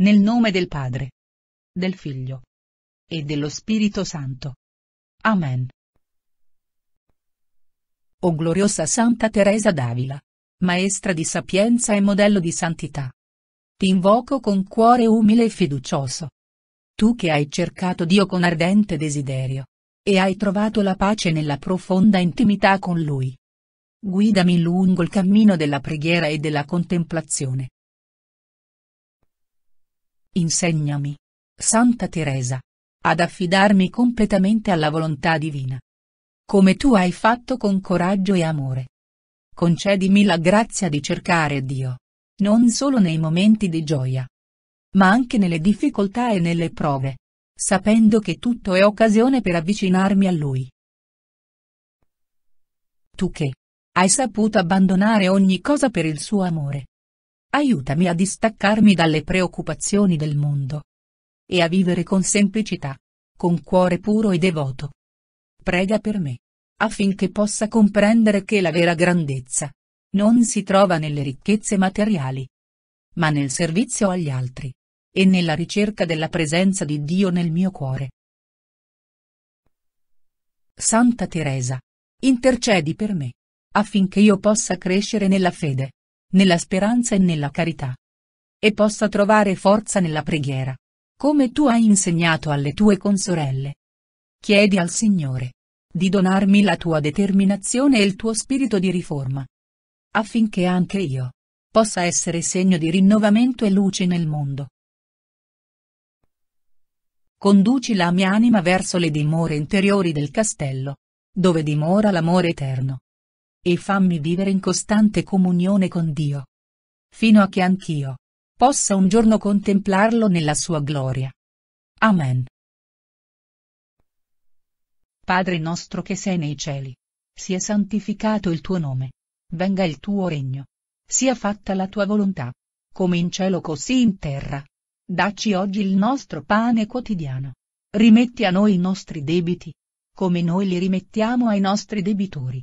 Nel nome del Padre, del Figlio e dello Spirito Santo. Amen. O gloriosa Santa Teresa d'Avila, maestra di sapienza e modello di santità. Ti invoco con cuore umile e fiducioso. Tu che hai cercato Dio con ardente desiderio. E hai trovato la pace nella profonda intimità con Lui. Guidami lungo il cammino della preghiera e della contemplazione Insegnami. Santa Teresa. Ad affidarmi completamente alla volontà divina. Come tu hai fatto con coraggio e amore. Concedimi la grazia di cercare Dio. Non solo nei momenti di gioia. Ma anche nelle difficoltà e nelle prove. Sapendo che tutto è occasione per avvicinarmi a Lui. Tu che hai saputo abbandonare ogni cosa per il suo amore. Aiutami a distaccarmi dalle preoccupazioni del mondo. E a vivere con semplicità. Con cuore puro e devoto. Prega per me. Affinché possa comprendere che la vera grandezza non si trova nelle ricchezze materiali, ma nel servizio agli altri e nella ricerca della presenza di Dio nel mio cuore. Santa Teresa, intercedi per me, affinché io possa crescere nella fede, nella speranza e nella carità. E possa trovare forza nella preghiera. Come tu hai insegnato alle tue consorelle. Chiedi al Signore di donarmi la tua determinazione e il tuo spirito di riforma. Affinché anche io possa essere segno di rinnovamento e luce nel mondo. Conduci la mia anima verso le dimore interiori del castello, dove dimora l'amore eterno e fammi vivere in costante comunione con Dio. Fino a che anch'io possa un giorno contemplarlo nella sua gloria. Amen. Padre nostro che sei nei cieli, sia santificato il tuo nome, venga il tuo regno, sia fatta la tua volontà, come in cielo così in terra. Dacci oggi il nostro pane quotidiano. Rimetti a noi i nostri debiti, come noi li rimettiamo ai nostri debitori